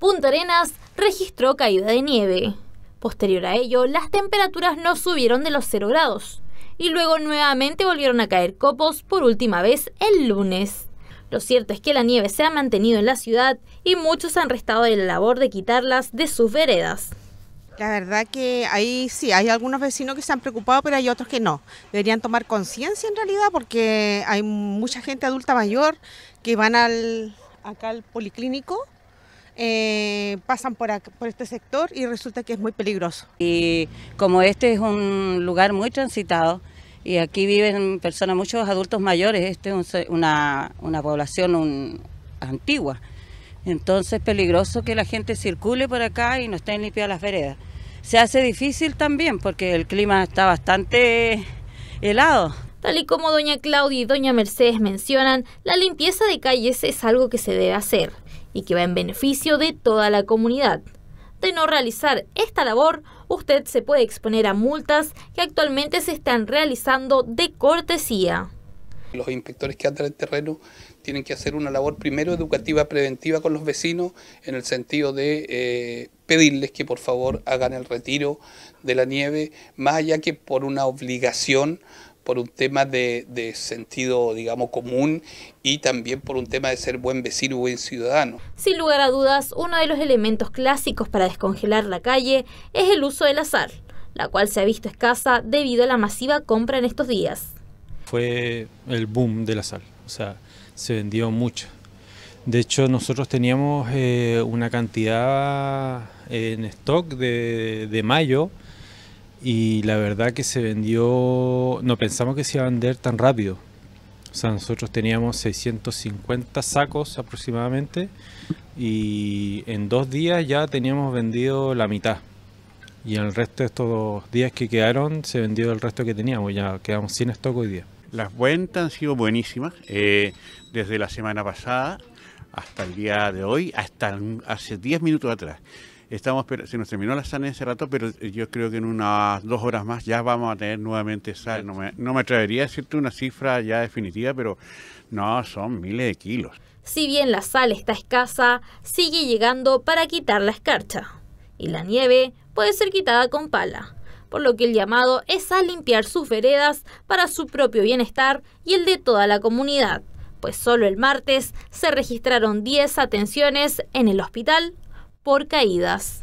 Punta Arenas registró caída de nieve. Posterior a ello, las temperaturas no subieron de los 0 grados y luego nuevamente volvieron a caer copos por última vez el lunes. Lo cierto es que la nieve se ha mantenido en la ciudad y muchos han restado de la labor de quitarlas de sus veredas. La verdad que ahí sí, hay algunos vecinos que se han preocupado, pero hay otros que no. Deberían tomar conciencia en realidad porque hay mucha gente adulta mayor que van al, acá al policlínico eh, pasan por, por este sector y resulta que es muy peligroso. Y como este es un lugar muy transitado y aquí viven personas, muchos adultos mayores, este es una, una población antigua, entonces es peligroso que la gente circule por acá y no estén limpias las veredas. Se hace difícil también porque el clima está bastante helado. Tal y como doña Claudia y doña Mercedes mencionan, la limpieza de calles es algo que se debe hacer y que va en beneficio de toda la comunidad. De no realizar esta labor, usted se puede exponer a multas que actualmente se están realizando de cortesía. Los inspectores que andan el terreno tienen que hacer una labor primero educativa preventiva con los vecinos en el sentido de eh, pedirles que por favor hagan el retiro de la nieve, más allá que por una obligación por un tema de, sentido, digamos, común y también por un tema de ser buen vecino y buen ciudadano. Sin lugar a dudas, uno de los elementos clásicos para descongelar la calle es el uso del azar, la cual se ha visto escasa debido a la masiva compra en estos días. Fue el boom de la sal o sea, se vendió mucho. De hecho, nosotros teníamos eh, una cantidad en stock de, de mayo, y la verdad que se vendió, no pensamos que se iba a vender tan rápido. O sea, nosotros teníamos 650 sacos aproximadamente y en dos días ya teníamos vendido la mitad. Y en el resto de estos dos días que quedaron se vendió el resto que teníamos, ya quedamos sin stock hoy día. Las ventas han sido buenísimas eh, desde la semana pasada hasta el día de hoy, hasta hace 10 minutos atrás. Estamos, se nos terminó la sal en ese rato, pero eh, yo creo que en unas dos horas más ya vamos a tener nuevamente sal. No me, no me atrevería a decirte una cifra ya definitiva, pero no, son miles de kilos. Si bien la sal está escasa, sigue llegando para quitar la escarcha. Y la nieve puede ser quitada con pala, por lo que el llamado es a limpiar sus veredas para su propio bienestar y el de toda la comunidad, pues solo el martes se registraron 10 atenciones en el hospital por caídas.